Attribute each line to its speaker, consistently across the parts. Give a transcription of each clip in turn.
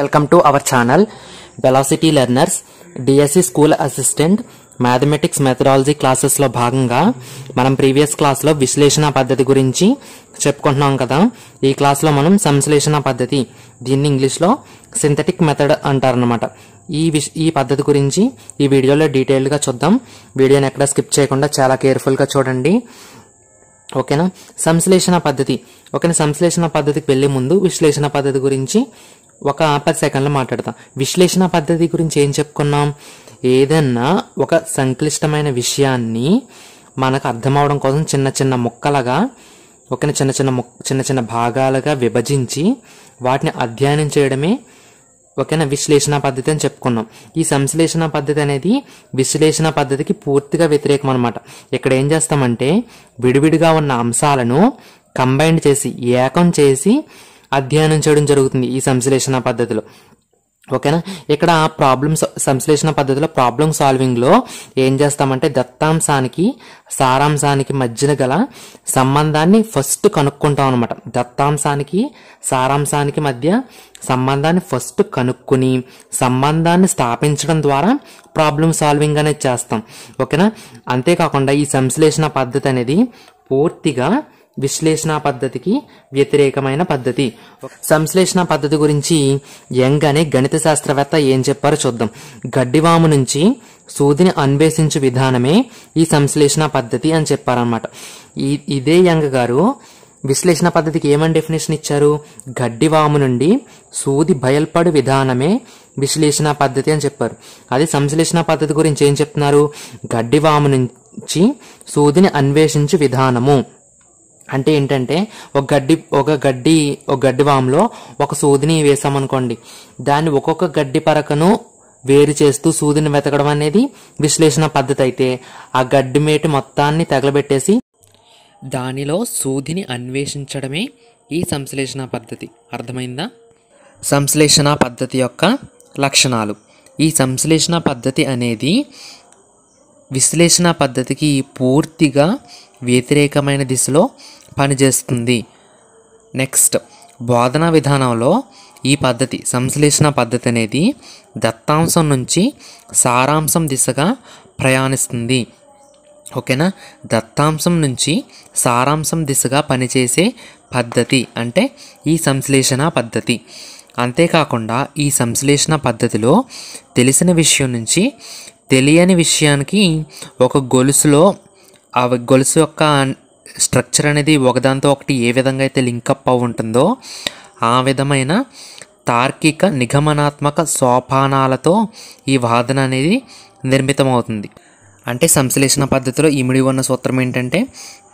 Speaker 1: welcome to our channel velocity learners DSC school assistant mathematics methodology క్లాసెస్లో భాగంగా మనం previous క్లాస్లో విశ్లేషణ పద్ధతి గురించి చెప్పుకుంటున్నాం కదా ఈ క్లాస్లో మనం సంశ్లేషణ పద్ధతి దీన్ని ఇంగ్లీష్లో సింథటిక్ మెథడ్ అంటారనమాట ఈ విష్ ఈ పద్ధతి గురించి ఈ వీడియోలో డీటెయిల్గా చూద్దాం వీడియోని ఎక్కడ స్కిప్ చేయకుండా చాలా కేర్ఫుల్గా చూడండి ఓకేనా సంశ్లేషణ పద్ధతి ఓకేనా సంశ్లేషణ పద్ధతికి వెళ్లే ముందు విశ్లేషణ పద్ధతి గురించి ఒక పది సెకండ్లో మాట్లాడతాం విశ్లేషణ పద్ధతి గురించి ఏం చెప్పుకున్నాం ఏదన్నా ఒక సంక్లిష్టమైన విషయాన్ని మనకు అర్థమవడం కోసం చిన్న చిన్న ముక్కలుగా ఒక చిన్న చిన్న చిన్న చిన్న భాగాలుగా విభజించి వాటిని అధ్యయనం చేయడమే ఒకేనా విశ్లేషణ పద్ధతి అని చెప్పుకున్నాం ఈ సంశ్లేషణ పద్ధతి అనేది విశ్లేషణ పద్ధతికి పూర్తిగా వ్యతిరేకం అనమాట ఇక్కడ ఏం చేస్తామంటే విడివిడిగా ఉన్న అంశాలను కంబైండ్ చేసి ఏకం చేసి అధ్యయనం చేయడం జరుగుతుంది ఈ సంశ్లేషణ పద్ధతిలో ఓకేనా ఇక్కడ ప్రాబ్లమ్స్ సంశ్లేషణ పద్ధతిలో ప్రాబ్లం సాల్వింగ్లో ఏం చేస్తామంటే దత్తాంశానికి సారాంశానికి మధ్యన గల సంబంధాన్ని ఫస్ట్ కనుక్కుంటాం అనమాట దత్తాంశానికి సారాంశానికి మధ్య సంబంధాన్ని ఫస్ట్ కనుక్కుని సంబంధాన్ని స్థాపించడం ద్వారా ప్రాబ్లం సాల్వింగ్ అనేది చేస్తాం ఓకేనా అంతేకాకుండా ఈ సంశ్లేషణ పద్ధతి అనేది పూర్తిగా విశ్లేషణ పద్ధతికి వ్యతిరేకమైన పద్ధతి సంశ్లేషణ పద్ధతి గురించి యంగ్ అనే గణిత శాస్త్రవేత్త ఏం చెప్పారో చూద్దాం గడ్డివాము నుంచి సూదిని అన్వేషించు విధానమే ఈ సంశ్లేషణ పద్ధతి అని చెప్పారనమాట ఇదే యంగ్ గారు విశ్లేషణ పద్ధతికి ఏమని డెఫినేషన్ ఇచ్చారు గడ్డివాము నుండి సూది బయల్పడు విధానమే విశ్లేషణ పద్ధతి అని చెప్పారు అది సంశ్లేషణ పద్ధతి గురించి ఏం చెప్తున్నారు గడ్డివాము నుంచి సూదిని అన్వేషించు విధానము అంటే ఏంటంటే ఒక గడ్డి ఒక గడ్డి ఒక గడ్డి వాములో ఒక సూదిని వేసామనుకోండి దాన్ని ఒక్కొక్క గడ్డి పరకను వేరు చేస్తూ సూదిని వెతకడం అనేది విశ్లేషణ పద్ధతి అయితే ఆ గడ్డి మేటి మొత్తాన్ని తగలబెట్టేసి దానిలో సూదిని అన్వేషించడమే ఈ సంశ్లేషణ పద్ధతి అర్థమైందా సంశ్లేషణ పద్ధతి యొక్క లక్షణాలు ఈ సంశ్లేషణ పద్ధతి అనేది విశ్లేషణ పద్ధతికి పూర్తిగా వ్యతిరేకమైన దిశలో పనిచేస్తుంది నెక్స్ట్ బోధనా విధానంలో ఈ పద్ధతి సంశ్లేషణ పద్ధతి అనేది దత్తాంశం నుంచి సారాంశం దిశగా ప్రయాణిస్తుంది ఓకేనా దత్తాంశం నుంచి సారాంశం దిశగా పనిచేసే పద్ధతి అంటే ఈ సంశ్లేషణ పద్ధతి అంతేకాకుండా ఈ సంశ్లేషణ పద్ధతిలో తెలిసిన విషయం నుంచి తెలియని విషయానికి ఒక గొలుసులో ఆ గొలుసు యొక్క స్ట్రక్చర్ అనేది ఒకదాంతో ఒకటి ఏ విధంగా అయితే లింకప్ అవు ఉంటుందో ఆ విధమైన తార్కిక నిగమనాత్మక సోపానాలతో ఈ వాదన అనేది నిర్మితమవుతుంది అంటే సంశ్లేషణ పద్ధతిలో ఇమిడి ఉన్న సూత్రం ఏంటంటే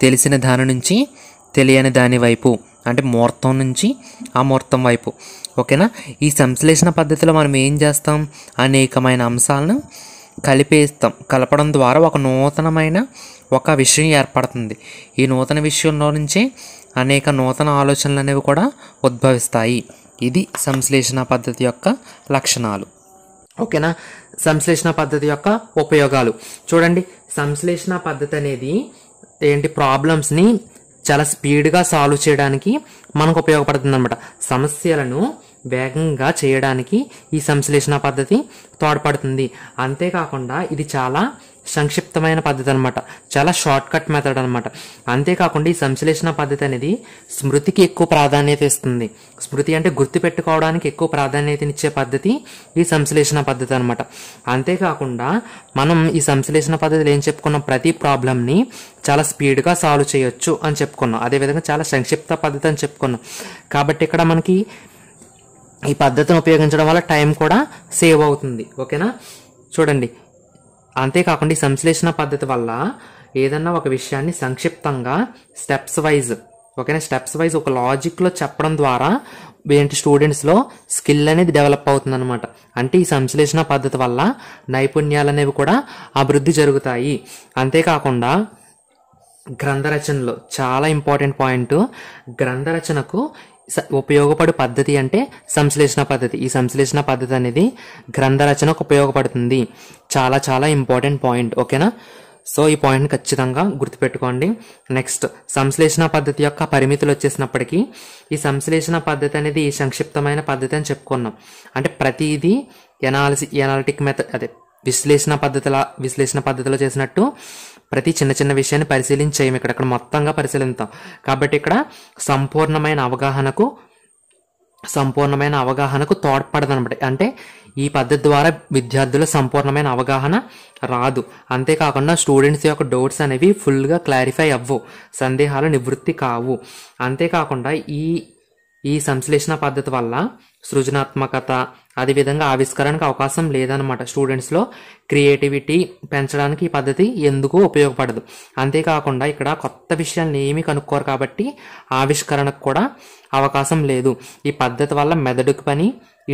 Speaker 1: తెలిసిన దాని నుంచి తెలియని దాని వైపు అంటే ముహూర్తం నుంచి ఆ ముహూర్తం వైపు ఓకేనా ఈ సంశ్లేషణ పద్ధతిలో మనం ఏం చేస్తాం అనేకమైన అంశాలను కలిపేస్తాం కలపడం ద్వారా ఒక నూతనమైన ఒక విషయం ఏర్పడుతుంది ఈ నూతన విషయంలో నుంచి అనేక నూతన ఆలోచనలు అనేవి కూడా ఉద్భవిస్తాయి ఇది సంశ్లేషణ పద్ధతి యొక్క లక్షణాలు ఓకేనా సంశ్లేషణ పద్ధతి యొక్క ఉపయోగాలు చూడండి సంశ్లేషణ పద్ధతి అనేది ఏంటి ప్రాబ్లమ్స్ని చాలా స్పీడ్గా సాల్వ్ చేయడానికి మనకు ఉపయోగపడుతుంది అనమాట సమస్యలను వేగంగా చేయడానికి ఈ సంశ్లేషణ పద్ధతి తోడ్పడుతుంది అంతేకాకుండా ఇది చాలా సంక్షిప్తమైన పద్ధతి అనమాట చాలా షార్ట్ కట్ మెథడ్ అనమాట అంతేకాకుండా ఈ సంశ్లేషణ పద్ధతి అనేది స్మృతికి ఎక్కువ ప్రాధాన్యత ఇస్తుంది స్మృతి అంటే గుర్తుపెట్టుకోవడానికి ఎక్కువ ప్రాధాన్యతనిచ్చే పద్ధతి ఈ సంశ్లేషణ పద్ధతి అనమాట అంతేకాకుండా మనం ఈ సంశ్లేషణ పద్ధతిలో ఏం చెప్పుకున్న ప్రతి ప్రాబ్లంని చాలా స్పీడ్గా సాల్వ్ చేయొచ్చు అని చెప్పుకున్నాం అదేవిధంగా చాలా సంక్షిప్త పద్ధతి అని చెప్పుకున్నాం కాబట్టి ఇక్కడ మనకి ఈ పద్ధతిని ఉపయోగించడం వల్ల టైం కూడా సేవ్ అవుతుంది ఓకేనా చూడండి అంతేకాకుండా ఈ సంశ్లేషణ పద్ధతి వల్ల ఏదన్నా ఒక విషయాన్ని సంక్షిప్తంగా స్టెప్స్ వైజ్ ఓకేనా స్టెప్స్ వైజ్ ఒక లాజిక్లో చెప్పడం ద్వారా ఏంటి స్టూడెంట్స్లో స్కిల్ అనేది డెవలప్ అవుతుంది అనమాట అంటే ఈ సంశ్లేషణ పద్ధతి వల్ల నైపుణ్యాలు అనేవి కూడా అభివృద్ధి జరుగుతాయి అంతేకాకుండా గ్రంథరచనలో చాలా ఇంపార్టెంట్ పాయింట్ గ్రంథరచనకు ఉపయోగపడు పద్ధతి అంటే సంశ్లేషణ పద్ధతి ఈ సంశ్లేషణ పద్ధతి అనేది గ్రంథ రచనకు ఉపయోగపడుతుంది చాలా చాలా ఇంపార్టెంట్ పాయింట్ ఓకేనా సో ఈ పాయింట్ ఖచ్చితంగా గుర్తుపెట్టుకోండి నెక్స్ట్ సంశ్లేషణ పద్ధతి యొక్క పరిమితులు వచ్చేసినప్పటికీ ఈ సంశ్లేషణ పద్ధతి అనేది సంక్షిప్తమైన పద్ధతి అని చెప్పుకున్నాం అంటే ప్రతిదీ ఎనాలిసి ఎనాలిటిక్ మెథడ్ అదే విశ్లేషణ పద్ధతిలా విశ్లేషణ పద్ధతిలో చేసినట్టు ప్రతి చిన్న చిన్న విషయాన్ని పరిశీలించేయం ఇక్కడ అక్కడ మొత్తంగా పరిశీలిద్దాం కాబట్టి ఇక్కడ సంపూర్ణమైన అవగాహనకు సంపూర్ణమైన అవగాహనకు తోడ్పడదనమాట అంటే ఈ పద్ధతి ద్వారా విద్యార్థుల సంపూర్ణమైన అవగాహన రాదు అంతేకాకుండా స్టూడెంట్స్ యొక్క డౌట్స్ అనేవి ఫుల్గా క్లారిఫై అవ్వు సందేహాలు నివృత్తి కావు అంతేకాకుండా ఈ ఈ సంశ్లేషణ పద్ధతి వల్ల సృజనాత్మకత అదేవిధంగా ఆవిష్కరణకు అవకాశం లేదనమాట స్టూడెంట్స్లో క్రియేటివిటీ పెంచడానికి ఈ పద్ధతి ఎందుకు ఉపయోగపడదు అంతేకాకుండా ఇక్కడ కొత్త విషయాలను ఏమీ కనుక్కోరు కాబట్టి ఆవిష్కరణకు కూడా అవకాశం లేదు ఈ పద్ధతి వల్ల మెదడుకు పని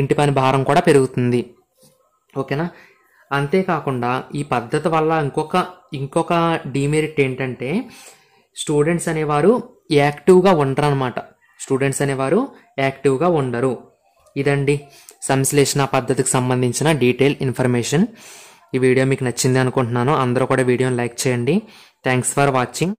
Speaker 1: ఇంటి పని భారం కూడా పెరుగుతుంది ఓకేనా అంతేకాకుండా ఈ పద్ధతి వల్ల ఇంకొక ఇంకొక డిమెరిట్ ఏంటంటే స్టూడెంట్స్ అనేవారు యాక్టివ్గా ఉండరు అనమాట స్టూడెంట్స్ అనేవారు యాక్టివ్గా ఉండరు ఇదండి సంశ్లేషణ పద్ధతికి సంబంధించిన డీటెయిల్ ఇన్ఫర్మేషన్ ఈ వీడియో మీకు నచ్చింది అనుకుంటున్నాను అందరూ కూడా వీడియోని లైక్ చేయండి థ్యాంక్స్ ఫర్ వాచింగ్